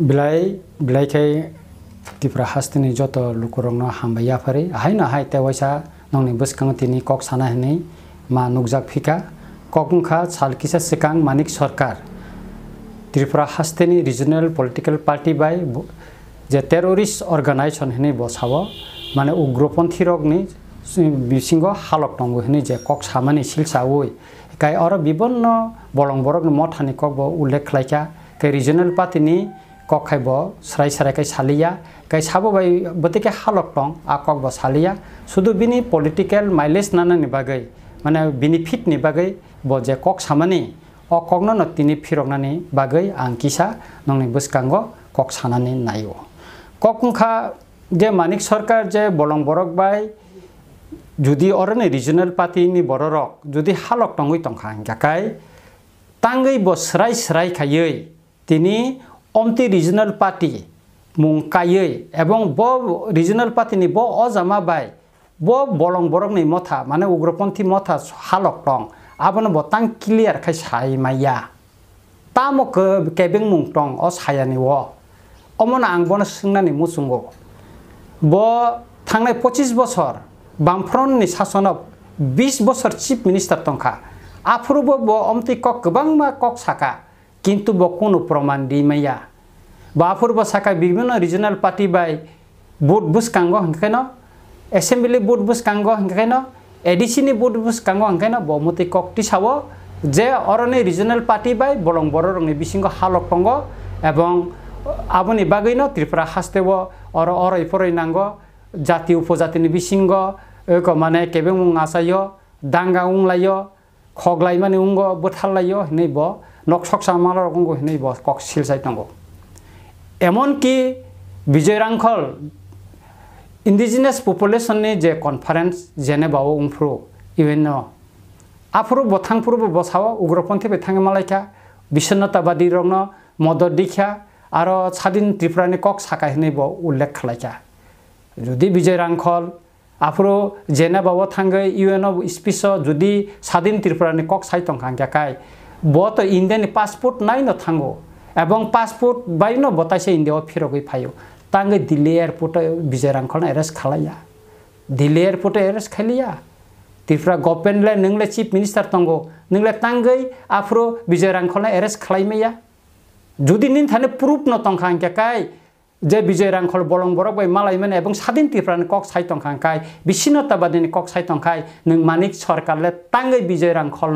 लाई तिपुरा जो लुकरण हामी आइ नहैाइ टेवाइसा नै बसकङतिनी कक छाना हुने मुजा फिका छालकिसा साकिसाङ मानिक सरकार त्रिपुरा हस्तिनी रिजनल पोलिटिकल पार्टी बाई जे टेरोरिस अर्गनाइजेसन हुने बसाउ माने उग्रपन्थी रगनी विगो हालोक हुने जे ककसाम सिल सि विभन्न बलङ बग म उल्लेख ल रिजनल पार्टी কক খাইব চৰাই চৰাই কৈ চালিয়া কৈ চাব পাৰি গতিকে শালক টং আ কক ব শুধু বিনি পলিটিকেল মাইলেজ নানা নিবাগৈ মানে বিনিফিট নিবাগৈ ব যে কক চামানি অ কক নন তিনি ফিৰকনানি বাগৈ আংকিছা নংনি বুস্কাংগ কক চানানি নাই কক মুখা যে মানিক চৰকাৰ যে বলং বৰক বাই যদি অৰণে ৰিজনেল পাতি নি বৰৰক যদি শালক টঙৈ টংখা আংকাকাই টাঙৈ ব চৰাই চৰাই তিনি অমতি রিজনাল পার্টি মুং এবং ব রিজনাল পার্টি ব অজামা বাই ব বলং বরংনি মথা মানে উগ্রপন্থী মথা হালক টং আবন বতাং ক্লিয়ার খাই সাই মাইয়া তামক কেবিং মুং টং অ সায়ানি ও অমন আং বন সিংনানি মুসুঙ্গ ব থাংনাই পঁচিশ বছর বামফ্রননি শাসন বিশ বছর চিফ মিনিস্টার টংখা আফ্রুব অমতি কক গোবাং কক সাকা কিন্তু কোনো প্ৰমাণ দি মেয়া বাপুৰ বছাকাই বিভিন্ন ৰিজনেল পাৰ্টি বাই বুট বুজ কাংগ হেংকে ন এছেম্বলি বুট বুজ কাংগ হেংকে ন নি বুট বুজ কাংগ হেংকে ন বহুমতী ককটি চাব যে অৰণি ৰিজনেল পাৰ্টি বাই বলংবৰ ৰঙী বিচিংগ হালক টংগ এবং আপুনি বাগৈ ন ত্ৰিপুৰা হাস্তেব অৰ অৰৈ পৰৈ নাংগ জাতি উপজাতি বিচিংগ এক মানে কেবে মুং দাংগা দাঙা উং লাই খগলাই মানে উংগ বঠাল লাই হেনে ব নক চক কোনো হেনে কক চিল চাই তংগ এমনকি বিজয়ৰাংখল ইণ্ডিজিনিয়াছ পপুলেশ্যনে যে কনফাৰেঞ্চ যেনে বাব উংফ্ৰু ইউএন আফ্ৰু বথাংফ্ৰু বচাব উগ্ৰপন্থী বেথাঙেমালাইখা বিচ্ছিন্নতাবাদী ৰং মদত দিখা আৰু স্বাধীন ত্ৰিপুৰাণী কক চাকা হেনে ব উল্লেখ খালাইখা যদি বিজয়ৰাংখল আফ্ৰু যেনে বাব থাংগৈ ইউএন স্পীচ যদি স্বাধীন ত্ৰিপুৰাণী কক চাই টংকাংকাই बहुत इन्डियन पासपोर्ट नहीं न थांगो एवं पासपोर्ट बाय न बहुत ऐसे इंडिया फिर अभी फायो तांगे दिल्ली एयरपोर्ट बिजरांग करना एरस खलाया दिल्ली एयरपोर्ट एरस खलिया तीसरा गोपनले नंगले चीफ मिनिस्टर तंगो नंगले तांगे आफ्रो बिजरांग करना एरस खलाई में या जुदी निंद हने प्रूफ न तंखांग क्या कहे যে বিজয় রাংখল বলং বরক বই মালাই মানে এবং স্বাধীন টিপ্রাণ কক সাইতং টংখাংখাই বিচ্ছিন্নতাবাদী কক সাইতং খাই নং মানিক সরকারলে তাঙ্গই বিজয় রাংখল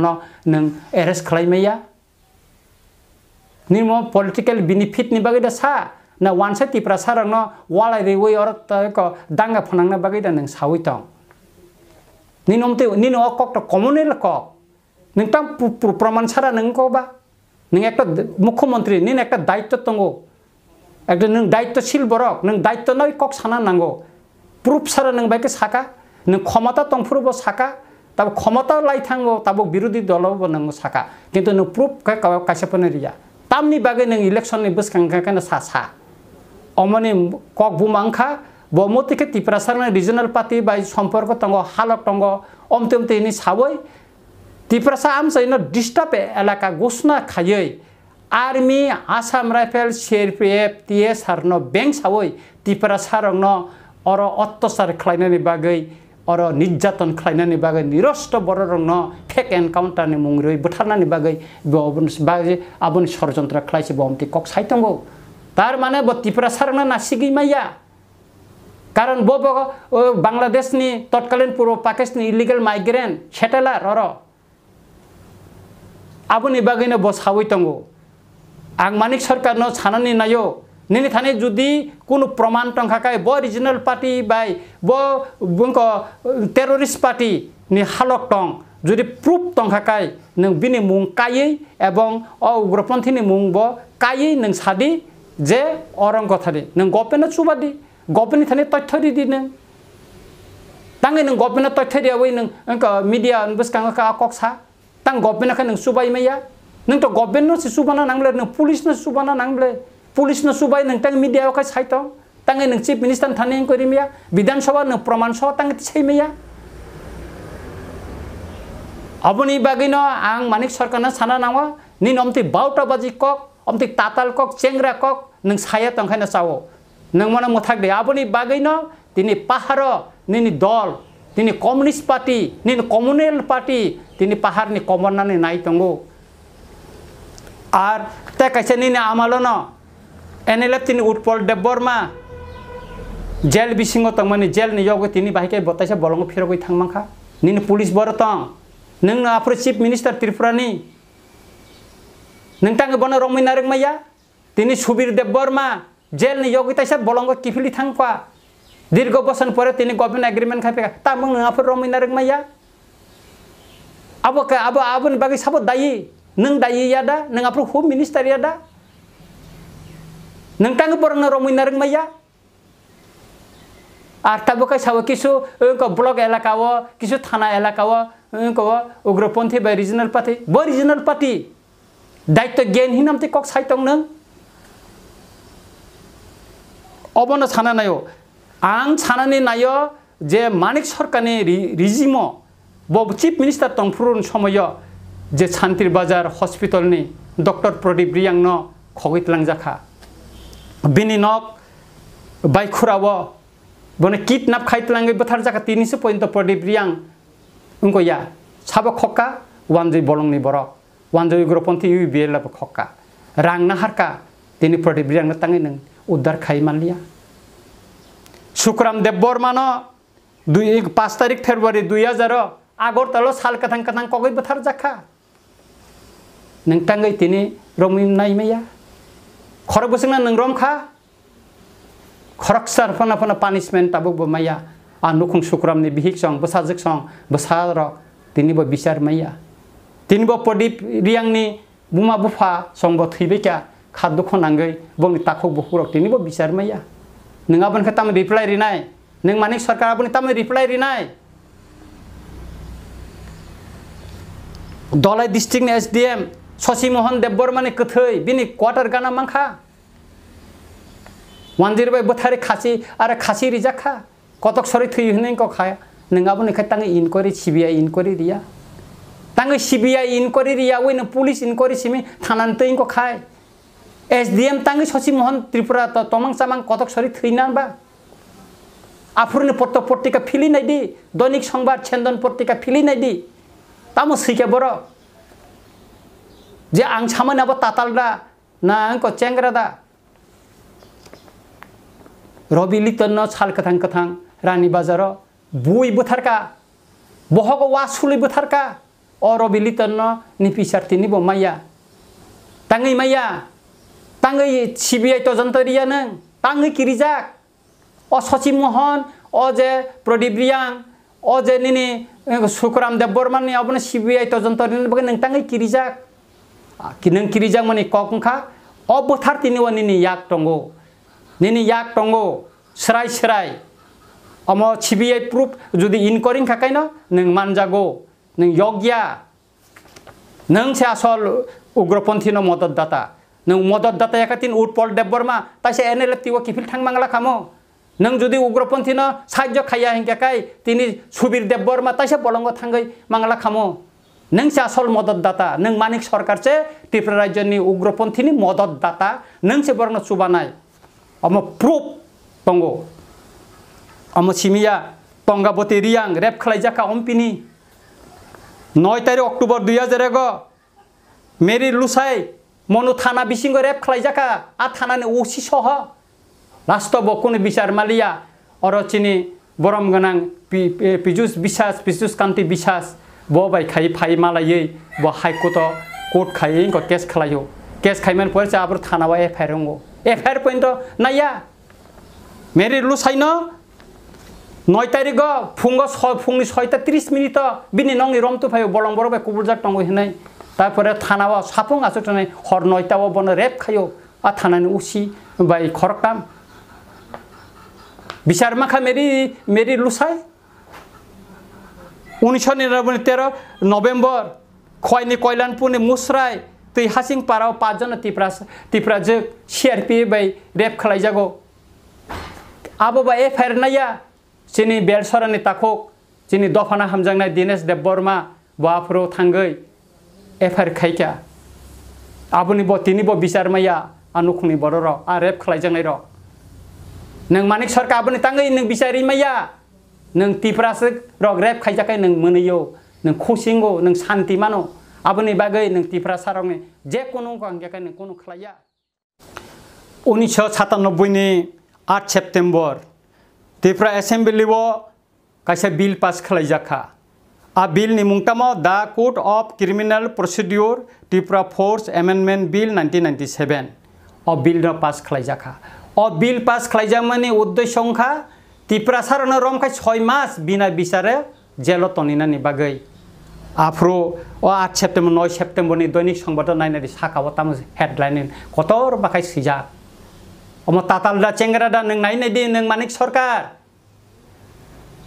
নং এরেস্ট খালাইমাইয়া নির্ম পলিটিক্যাল বেনিফিটনি বাকি দা সা না ওয়ান সাইড টিপ্রা সার ওয়ালাই রে ওই অর দাঙ্গা ফনাংনা বাকি দা নং সাউই টং নিনমতে নিন অ ককটা কক নং প্রমাণ সারা নবা কবা একটা মুখ্যমন্ত্রী নিন একটা দায়িত্ব তঙ্গ একজন नों দায়িত্বশীল বরক नों দায়িত্ব नै কক সানা नांगौ প্রুফ সারা नों বাইকে সাকা नों ক্ষমতা তংফুরব সাকা তাব ক্ষমতা লাই থাঙ্গো তাব বিরোধী দল নং সাকা কিন্তু নং প্রুফ কাইসাপনে রিয়া তামনি বাগে নং ইলেকশননি বসকাঙ্কাকানে সা সা অমনি কক বুমাংখা বমতিকে টিপ্রাসারনে রিজনাল পার্টি বা সম্পর্ক তঙ্গ হালক টঙ্গ অমতে অমতে ইনি সাবই টিপ্রাসা আমসাইন ডিস্টার্ব এলাকা ঘোষণা খাইয়ে 아르미 아삼 라이펠 CLPF 뒤에 사르노 뱅사오이 디파라 사롱노 어로 어떠사르 클라이나니 바그이 어로 니자톤 클라이나니 바그이 니로스토 보로롱노 팩 엔카운터니 뭉르이 부타나니 바그이 보분 바그이 아분 서르전트라 클라이시 보험티 꼭 사이통고 তার মানে ব ত্রিপুরা সারনা নাসিগি মাইয়া কারণ বো বাংলাদেশ নি তৎকালীন পূর্ব পাকিস্তান ইলিগেল মাইগ্রেন্ট সেটেলার অর আবু নিবাগিনে বসাবই তঙ্গো আগমানিক সরকার সানানি নাইও নিনি থানে যদি কোনো প্রমাণ টংখাকায় ব রিজনাল পার্টি বাই বঙ্ক টেরোরিস্ট পার্টি নি হালক টং যদি প্রুফ টংখাকায় বিনি মুং কাইই এবং অ উগ্রপন্থী মুং ব কাইই নাদি যে অরং কথাদি নপেনে চুবাদি গপেন থানে তথ্য দিদি নাঙ্গে নপেনে তথ্য দিয়া ওই নিডিয়া বসকাঙ্গা কক সা তাং গপেনাকে নুবাই মাইয়া nang to government no si subana nangle nang police no subana nangle police no subai nang tang media ka sai to tang nang chief minister thane ko rimya vidhan sabha nang praman so tang ti sai meya aboni bagino ang manik sarkar na sana nangwa ni nomti bauta baji kok omti tatal kok chengra kok nang saya tang khaina sawo nang mana mothak de aboni bagino tini paharo nini dol tini komunis party nini komunel party tini pahar ni komon nani nai tango त्यस नि अमालो न एनैल तिनी उत्पल देववर्म जल विसँग त जलग तिनी भाइ बलङो फेरोगढा नि police बर तिफ मिनिस्टर त्रिपुरानी नै बना रमिना रगमया तिनी सबिर देववर्मा जेल नि यगतै बलङो किफिलीङ्गवा दीर्घ बसन परे तिनी गभर्नमेन्ट एग्रिमेन्ट खाए ता मै रमिना रगमया अब अब नि बाहि दाइ nang dayi yada nang apro home minister yada nang tang borang na romoi narang maya আর তাবকে সাব কিছু ব্লক এলাকাও কিছু থানা এলাকাও উগ্রপন্থী বা রিজনাল পার্টি ব রিজনাল পার্টি দায়িত্ব জ্ঞান হিনামতে কক সাইতং নং অবন সানা নায়ো আং সানানি নায়ো যে মানিক সরকারনি রিজিম ব চিফ মিনিস্টার তংফুরুন সময় je chantir bazar hospital ni doctor prodip riang no khogit langjaka bini nok bai khurawo bone kidnap khait langai bathar jaka 300 point prodip riang unko ya sabo khokka wanjoi bolong ni borok wanjoi groponti yu biela khokka rang na harka tini prodip riang tangai nang uddar khai manliya সুক্রাম দেববর্মান দুই পাঁচ তারিখ ফেব্রুয়ারি দুই হাজার আগরতলা সাল কাথাং কাথাং কগৈ বথার জাখা neng tangai tini romim nai meya korok busing na neng rom kha korok sar fana fana punishment tabuk bomaya anukung sukram ni bihik song besajik song besar rok tini bo bisar meya tini bo podip riang ni buma bufa song bo thibe kya khaddu kho nangai bong takho buhurok tini bo bisar meya neng aban khatam reply rinai neng manik sarkar aban khatam reply rinai Dolai District SDM Sashimohan দেববর্মানে কথৈ বিনি quarter Gaana মাংখা ওয়ানজির by বথারে খাসি আর খাসি রিজাখা কতক সরি থুই হনে খায়া নাবো নেখায় তাঙ্গে inquiry CBI inquiry রিয়া তাঙ্গে সিবিআই ইনকোয়ারি রিয়া ওই পুলিশ ইনকোয়ারি সিমি থানান্তই খায় এসডিএম তাঙ্গে শশীমোহন ত্রিপুরা তমাং চামাং কতক সরি থুই না বা আফুরনি পত্র পত্রিকা ফিলি নাই দি দৈনিক সংবাদ ছেন্দন পত্রিকা ফিলি নাই দি তামো শিখে বড় যে आं सामोन अब तातालदा ना आंखौ चेंग्रादा रबि लिटन साल खोथां खोथां रानि बाजाराव बयबोथारखा बहागो वा सोलिबोथारखा अ रबि लिटन निफिसारथिनि बमाया ताङै माया ताङै सिबिआइ तजन्तरिया नों ताङै किरिजाक अ सचिब महन अ जे प्रदीप रियां अ जे निनि सुखराम देबबर्मानि अबनो सिबिआइ तजन्तरिनि बगे नों ताङै किरिजाक kinang kirijangmani kokongkha obothar tiniwa nini yak tongo nini yak tongo serai serai omo CBI proof jodi inquiring khakai na nang manjago nang yogya nang se asol ugroponthi no modaddata nang modaddata yakatin utpol debborma taise NLF tiwa kifil thangmangla khamo নং যদি উগ্রপন্থী ন সাহায্য খাইয়া হিংকাকাই তিনি সুবীর দেববর্মা তাইসে বলঙ্গ থাঙ্গই মাংলা খামো नों असल मदददाता नों मानिक सरकार से त्रिपुरा राज्य उग्रपन्थी मदददाता नों से बरन चुबानाय अम प्रूफ दंग अम सिमिया गंगावती रियांग रेप खालायजाखा अम्पिनि नय तारिख अक्टूबर दुई हजार एग मेरि लुसाय मनु थाना बिसिंग रेप खालायजाखा आ थानानि असि सह लास्टआव कुनु बिचार मालिया अरचिनि बरम गोनां पिजुस बिसास पिजुस कान्ति बिसास बबाय खायै फायै मालायै बहाय कत कोर्ट कोट इनका केस खालायो केस खायमान पर से आबर थाना एफआईआर पॉइंट तारिख फुंग त्रिस मिनिट बिनि नंनि रम तुफायो बलं बरबाय कुबुरजाक दंगो हिनाय তারপরে থানা বা उन्नीश नोभेम्बर तेरो नभेम्बर खइनी कयलाणपुर मुस्राई तिहाङ पार पाँचजन तिप्रा तिप्रा सिआरपी भई रेप खै जो आबोबा एफआईआर नयाँ जिनी ताखोक चिनी दफना हामीलाई दिनेश देव वर्म बाप्राँगै एफआईआर खैक अब तिनी बचार बर नुखुने आ रेप खैज न मि सर नों तिप्रासो र नो खाइजाखै नान्ति मानो आबोनि बगे नों तिप्रा जे कोनो गांजाखै उन्नीस आठ सेप्टेम्बर तिप्रा एसेम्बलिबो कैसे बिल पास खालाइजाखा आ बिल नि मुंटामो the code of criminal procedure Tipra force amendment bill seven a bill र पास खालाइजाखा अ बिल पास खालाइजामानि उद्देश्य রম খাই ছয় মাস বিনা বিচারে জেল তনিনা বাগৈ আফ্রু ও আট সেপ্টেম্বর নয় সেপ্টেম্বরনি দৈনিক সংবাদ নাইনারি সাকাবো তাম হেডলাইন কতর বাখাই সিজা অম তাতালদা চেংরাদা নং নাইনাই নাই নং মানিক সরকার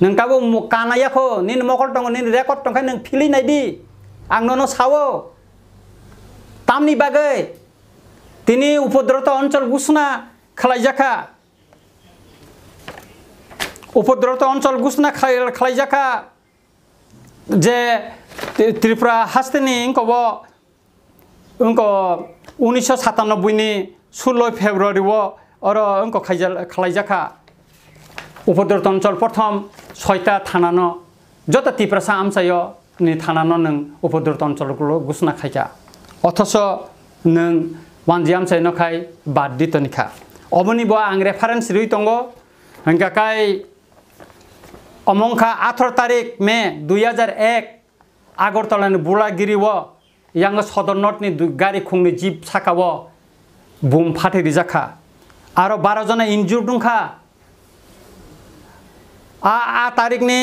নংকাবো কানাইয়াখো নিন মকল দো নিন রেকর্ড দংখাই নং ফিলিনাই দি আং নন তামনি বাগৈ তিনি উপদ্রত অঞ্চল গুসনা খালাইজাখা উপদ্রত অঞ্চল গুসনা খাইজাখা जे ত্রিপুরা হাস্তেনি কব उनको उन्नाइस सौ सतानब्बेनि फेब्रुअरी फेब्रुवारी और उनको खाइजा उपद्रत अंचल प्रथम सयता थानानो जता तिप्रासा आमसायो नि न उपद्रत अंचलखौ घोषणा खाइजा अथस नजी वानजि आमसाय नखाय बाद अब अबनि बो आं रेफारेन्स অমংখা আঠেরো তারিখ মে দুই হাজার এক আগরতলা বুড়াগিরি ও ইয়াঙ্গ সদর নটনি গাড়ি খুঁনি জীব সাকা ও বুম ফাটে রিজাখা আরও বারো জনে ইনজুর দুংখা আ আ তারিখ নি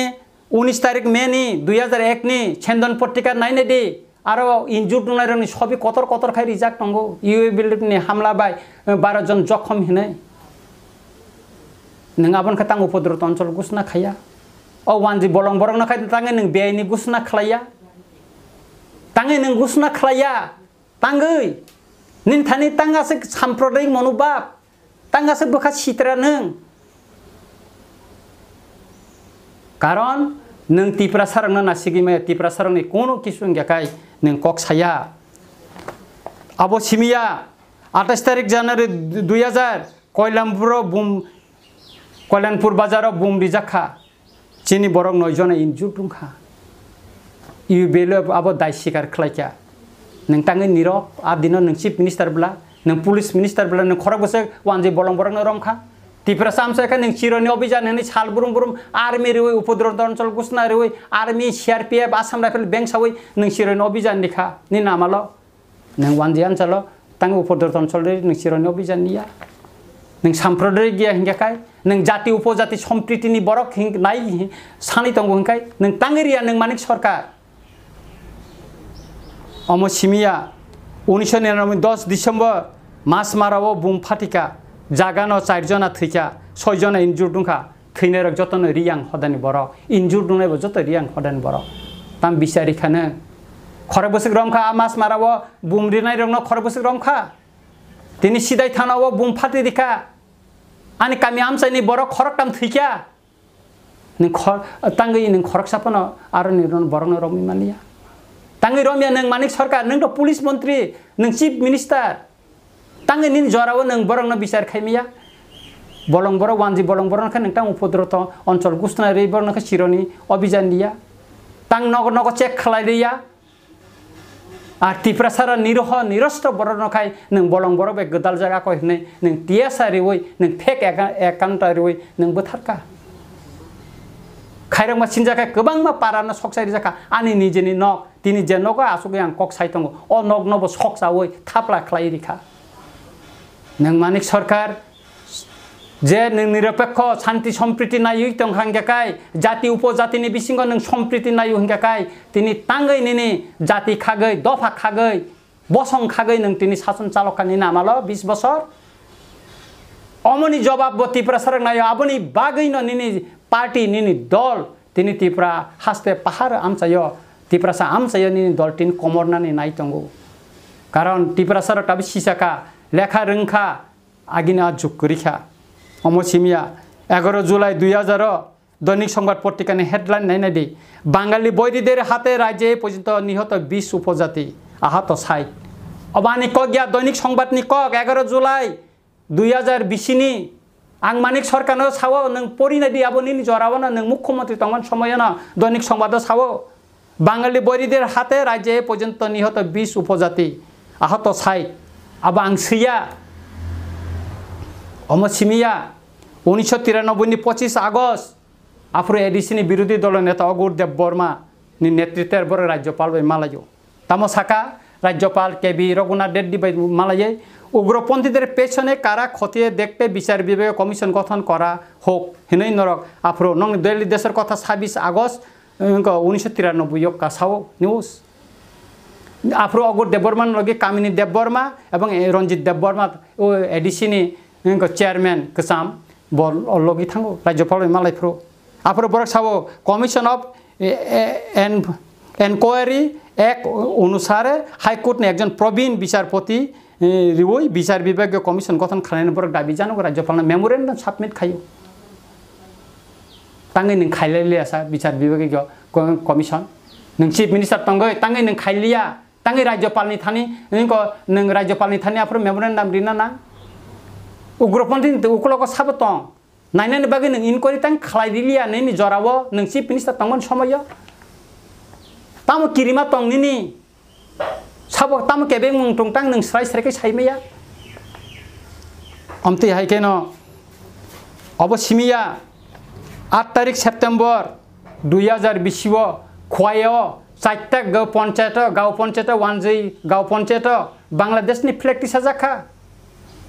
উনিশ তারিখ মে নি দুই হাজার এক নি ছেন্দন পত্রিকা নাই নেডি আরও ইনজুর দুনাই সবই কতর কতর খাই রিজাক নঙ্গো ইউ বিল্ডিংনি হামলা বাই বারো জন জখম হিনে নং আবন খাতা উপদ্রত অঞ্চল গুসনা খাইয়া o oh, wanji bolong bolong na kai tangi neng biai ni gusna klaya, tangai neng gusna klaya, tangai nin thani tanga se sampradayik manubab tanga se sitra neng karon neng tipra sarang neng nasigi me tipra sarang ni kono kisung ngyakai neng kok saya abo simia 28 তারিখ জানুয়ারি 2000 কয়লামপুর broom Kalyanpur বাজার bum রিজাখা चिनी बर नजु इ इल अब दाइसार खैक न तीर आदिन निफ मिनिस्टर न पोलिस मनीटार बेला नस वान बलङ्ग न रङखा टिप्र सानो नों सिनी अभिजान साल बङ्गुङ गुरुङ आर्मी र उपद्रद्ध अनसल घोषणा र आर्मी सिआर आसाम रा रफल सावै सही निर अभिजान लिखा नि नामालो नजे अनुसार लग उपद्रद्ध अन सिनी अभिजान निया न गिया हिङ्खा नों जाति उपजाति सम्प्रीतिनि बरक हिं नाय सानै दङ हिंखाय नों तां एरिया नों मानिक सरकार अमर सिमिया उन्निसशो निरानब्बे दस डिसेम्बर मास माराव बुंफाथिखा जागानो चारजना थैखा सयजना इन्जुर दंखा थैनारक जतन रियां हदानि बर इन्जुर दंनायबो जत रियां हदानि बर तां बिसारिखानो खरे बोसोर रमखा मास माराव बुमरिनाय रंनो खरे बोसोर रमखा दिनै सिदाय थानाव बुंफाथि दिखा अनि कामी आम चाहिँ नि बर खरक काम थियो क्या नि ख ताङ्गै नि खरक सापन आरो नि बर न रमि मानिया ताङ्गै रमिया नङ मानिक सरकार नङ त पुलिस मन्त्री नङ चीफ मिनिस्टर ताङ्गै नि जराव नङ बर न बिचार खैमिया बलङ बर वानजि बलङ बर न खै नङ ता उपद्र त अञ्चल गुस्ना रे बर न खै अभिजान दिया ताङ नगर नगर चेक खलाइ दिया আৰ তিপ্ৰা নিৰহ নিৰহ বৰ বড় নখাই নং বলং বড় বে গদাল জায়গা কহনে নং তিয়া সারি ওই নং ফেক একান্ত ওই নং বথারকা খাইরং মা সিনজাকা গবাং মা পারান সকসাই জাকা আনি নিজে নি নক তিনি যে নক আসুক আং কক সাইতঙ্গ অ নক নব চক ওই থাপলা খাই রেখা নং মানিক সরকার যে নিরপেক্ষ শান্তি সম্প্রীতি নাই ইতং হাঙ্গেকাই জাতি উপজাতি নি বিসিঙ্গ নং সম্প্রীতি নাই হাঙ্গেকাই তিনি তাঙ্গই নিনি জাতি খাগৈ দফা খাগৈ বসং খাগৈ নং তিনি শাসন চালকানি নামাল বিশ বছর অমনি জবাব ত্রিপুরা সরক নাই আবনি বাগৈ নিনি পার্টি নিনি দল তিনি ত্রিপুরা হাসতে পাহাড় আমচাই ত্রিপুরা সা আমচাই নিনি দল তিনি কমর নানি নাইতঙ্গু কারণ ত্রিপুরা সরক তাবি সিসাকা লেখা রোংখা আগিনা যুগ করিখা অমসিমিয়া এগারো জুলাই দুই হাজার দৈনিক সংবাদ পত্রিকানে হেডলাইন নাই নাই বাঙালি বৈরীদের হাতে রাজ্যে পর্যন্ত নিহত বিশ উপজাতি আহত সাই অবানি কক গিয়া দৈনিক সংবাদ নি কক এগারো জুলাই দুই হাজার বিশ আং মানিক সরকার সাও নং পরিণতি আবনি জরাবো না মুখ্যমন্ত্রী তখন সময় না দৈনিক সংবাদ সাও বাঙালি বৈরীদের হাতে রাজ্যে পর্যন্ত নিহত বিশ উপজাতি আহত সাই আবার আংসিয়া অমসিমিয়া উনিশশো তিরানব্বই পঁচিশ আগস্ট আফ্রো এডিসিনি বিরোধী দলের নেতা অগুর দেব বর্মা নেতৃত্বের বড় রাজ্যপাল বাই মালাজো তামো শাখা রাজ্যপাল কে বি রঘুনাথ রেড্ডি বাই মালাজে উগ্রপন্থীদের পেছনে কারা খতিয়ে দেখতে বিচার বিভাগে কমিশন গঠন করা হোক হিনই নরক আফ্রো নং দৈলি দেশের কথা ছাব্বিশ আগস্ট উনিশশো তিরানব্বই কাসাও নিউজ আফ্রো অগুর দেববর্মান লগে কামিনী দেববর্মা এবং রঞ্জিত দেববর্মা ও এডিসিনি চেয়ারম্যান কসাম লগিथांगौ रायजोफोर मालायफ्रो आफोर बरक साबो कमिशन अफ এনকোয়ারি এক অনুসারে হাইকোর্টে একজন প্রবীণ বিচারপতি ওই বিচার বিভাগীয় কমিশন গঠন খালাইন বরক দাবি জানাবো রাজ্যপাল মেমোরেন্ডাম সাবমিট খাইও তাঙ্গি নিন খাইলাইলে আসা বিচার বিভাগীয় কমিশন নিন চিফ মিনিস্টার তঙ্গই তাঙ্গি নিন খাইলিয়া তাঙ্গি রাজ্যপালনি থানি নিন রাজ্যপালনি থানি আপনার মেমোরেন্ডাম রিনা না उग्रपन्थी उखलको साबो त नायनायनि बागै नों इनक्वारि तां खालायदिलिया नैनि जरावो नोंसि पिनिस्ता तंमोन समयो तामो किरिमा तंनिनि साबो तामो केबे मुं टंटां नों स्राय स्रायखै सायमैया अम्ति हायखेन अबसिमिया आठ तारिख सेप्टेम्बर दुई हाजार बिसिव खुवायो चारटा पञ्चायत गाउँ पञ्चायत वानजै गाउँ पञ्चायत बाङ्लादेशनि फ्लेक्टिसा जाखा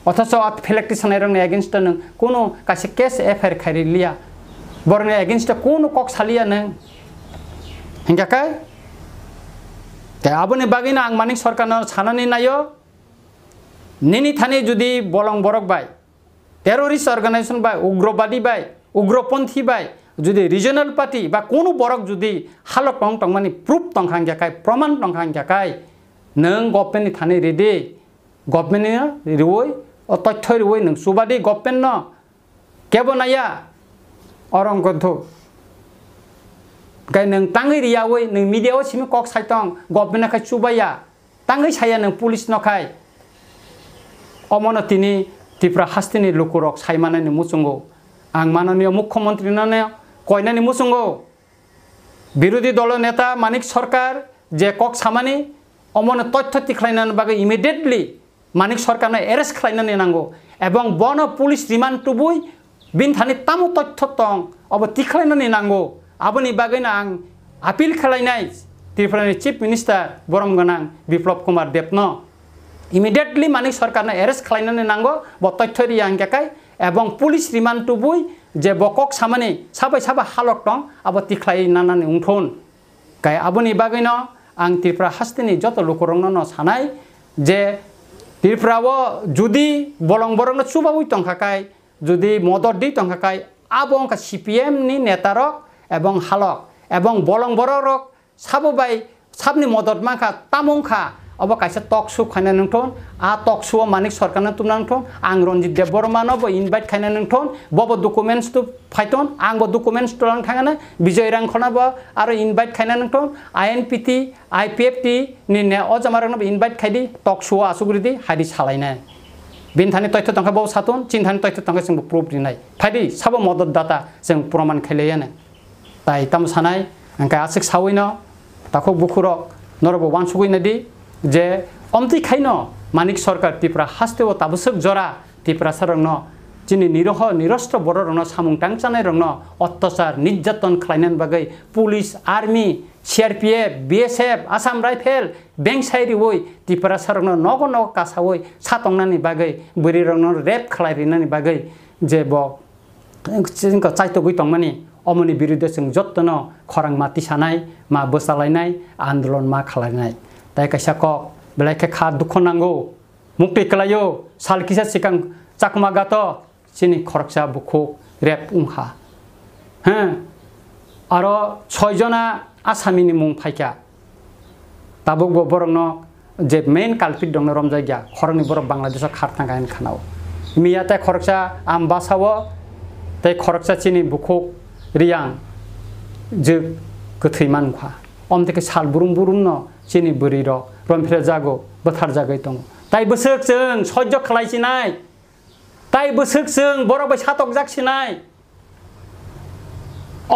অথচ ফ্লেক্টি সানাইরংনি এগেনস্টটা নং কোনো কাছে কেস এফআইআর খাই লিয়া বরং এগেনস্ট কোনো কক সালিয়া নং হিংকাকাই আবনি বাগিনা আং মানিক সরকার সানানি নাইও নিনি থানি যদি বলং বরক বাই টেরোরিস্ট অর্গানাইজেশন বাই উগ্রবাদী বাই উগ্রপন্থী বাই যদি রিজনাল পার্টি বা কোনো বরক যদি হালক টং টং মানে প্রুফ টংখাং গেকাই প্রমাণ টংখাং গেকাই নং গভর্নমেন্টনি থানি রেডি গভর্নমেন্ট রুই অতথ্যের ওয়েন সুবাদি গপেন্ন কেব Naiya অরং গদ্ধ gai nang tangai riya wei nang media wo simi kok sai tong government khai chubaya tangai saya nang police no khai অমন তিনি ত্রিপুরা হাস্তিনি লোকরক সাইমানানি মুসুঙ্গো আং মাননীয় মুখ্যমন্ত্রী নানে কয়নানি মুসুঙ্গো বিরোধী দল নেতা মানিক সরকার যে কক সামানি অমন তথ্য তিখলাইনান বাগে ইমিডিয়েটলি मानिक सरकारनो एरेस्ट खालामनानै नांगौ एवं बन पुलिस रिमान्ड टुबुय बिनि थानि तामो तथ्य दं अब थि खालामनानै नांगौ आबोनि बागैनो आं आपिल खालामनाय त्रिपुरानि चिफ मिनिस्टार बरम गोनां बिप्लब कुमार देबनो ইমিডিয়েটলি মানিক সরকারনে এরেস্ট খালাইনানে নাঙ্গো ব তথ্য ইয়াং কেকাই এবং পুলিশ রিমান্ড টুবুই যে বকক সামানে সাবাই সাবা হালক টং আবার তিখলাই নানানে উঠোন গাই আবনি বাগৈন আং ত্রিপুরা হাস্তিনি যত লোকরংন সানাই যে hifrawo judi bolong borong no chubawi tongkhakai judi modor di tongkhakai abong ka CPM ni netarok ebong halok ebong bolong bororok sabobai sabni modot mangkha tamongkha अब कैसे टक सु खाने नंथन आ टक सु मानिक सरकार ने तुम नंथन आंग रंजित देव बर्मान अब इनवाइट खाने नंथन बब डॉक्यूमेंट्स तो फाइटन आंग डॉक्यूमेंट्स तो लंग थाने विजय रंखना ब आरो इनवाइट खाने नंथन आईएनपीटी आईपीएफटी नि ने ओ जमार न इनवाइट खाइदि टक सु आसुगुरि दि हाइदि छालायना बिन थाने तथ्य तंका ब सातन चिन थाने तथ्य तंका सिम प्रूफ दिनाय फाइदि सब मदद दाता जों प्रमाण खैलेयाने ताई तम सानाय अंका आसिक सावैना ताखौ बुखुर नरबो वान सुगुइना दि जे अम्तिखा नो मानिक सरकार तिप्रा हास्व जरा जराप्रा सर न जिनी निरह निर बढ रङ न निज्जतन रङ नो पुलिस, खाल बे पुस army CRPF BSF Assam रा राइफ बेङ सरी तिप्रा सर नै साटङना बगै बङ रेप खाल बगै जे बैत गुईङ्मी अमनि विरुद्ध जुन जत्न नो आन्दोलन मा मलाई tae kaisa kok belai ke khat dukho nango mukti kelayo sal kisa sikang cakuma gato sini koraksa buku rep ungha he aro choi jona asami ni mung pai kya tabuk bo borong no je main kalpit dong rom jai kya korong ni borong bangladesh o khat nang kain kanao miya tae koraksa am basawo tae koraksa sini buku riang je ke teman kwa om teke sal burung burung no जोंनि बुरि र' रनफ्रे जागौ बोथार जागै दङ ताइ बोसोक जों सयज' खालायसिनाय ताइ बोसोक जों बर'बै सातक जागसिनाय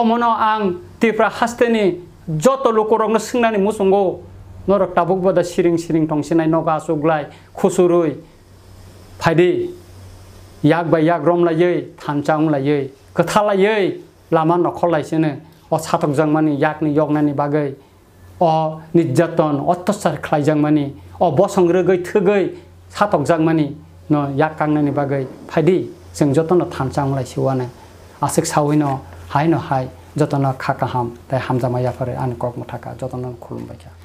अमनाव आं तिफ्रा हास्तेनि जत' लकरंनो सोंनानै मोसंगौ नरक टाबुक बदा सिरिं सिरिं थंसिनाय नगा सुग्लाय खुसुरुय फायदि याग बाय याग रमलायै थानचांलायै खोथालायै लामा नखलायसिनो अ सातक जों मानि यागनि यगनानि बागै अ निर्जातन अत्याचार खालामजांमानि अ बसंग्रोगै थोगै सातकजांमानि न याक कांनानि बागै फाइदि जों जतन थानसांलाय सेवानो आसिक सावै न हाय न हाय जतन खाखाहाम हम हामजामाया फारै आन कक मथाखा जतन खुलुमबायखा